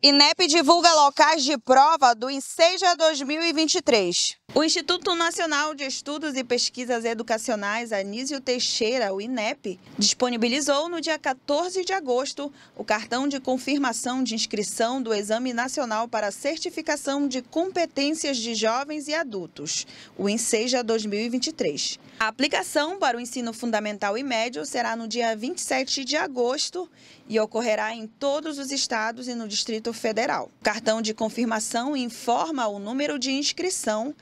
INEP divulga locais de prova do INSEJA 2023. O Instituto Nacional de Estudos e Pesquisas Educacionais Anísio Teixeira, o INEP, disponibilizou no dia 14 de agosto o cartão de confirmação de inscrição do Exame Nacional para Certificação de Competências de Jovens e Adultos, o INSEJA 2023. A aplicação para o ensino fundamental e médio será no dia 27 de agosto e ocorrerá em todos os estados e no Distrito Distrito Federal. O cartão de confirmação informa o número de inscrição,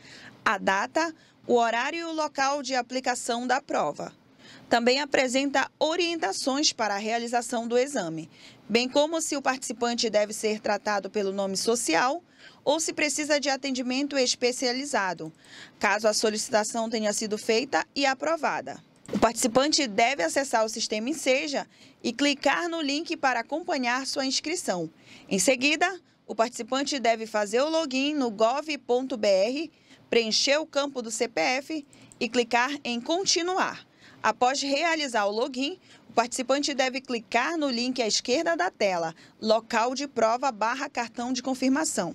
a data, o horário e o local de aplicação da prova. Também apresenta orientações para a realização do exame, bem como se o participante deve ser tratado pelo nome social ou se precisa de atendimento especializado, caso a solicitação tenha sido feita e aprovada. O participante deve acessar o sistema Enseja e clicar no link para acompanhar sua inscrição. Em seguida, o participante deve fazer o login no gov.br, preencher o campo do CPF e clicar em Continuar. Após realizar o login, o participante deve clicar no link à esquerda da tela, local de prova barra cartão de confirmação.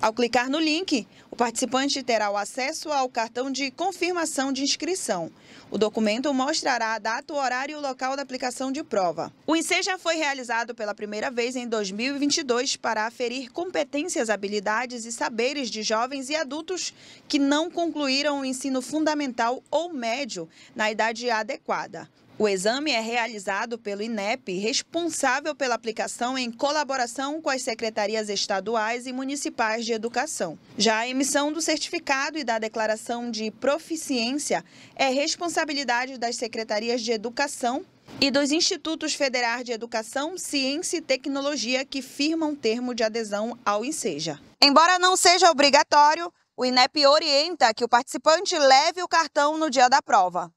Ao clicar no link, o participante terá o acesso ao cartão de confirmação de inscrição. O documento mostrará a data, o horário e o local da aplicação de prova. O Enseja foi realizado pela primeira vez em 2022 para aferir competências, habilidades e saberes de jovens e adultos que não concluíram o ensino fundamental ou médio na idade adequada. O exame é realizado pelo INEP, responsável pela aplicação em colaboração com as secretarias estaduais e municipais de educação. Já a emissão do certificado e da declaração de proficiência é responsabilidade das secretarias de educação e dos Institutos Federais de Educação, Ciência e Tecnologia que firmam termo de adesão ao INSEJA. Embora não seja obrigatório, o INEP orienta que o participante leve o cartão no dia da prova.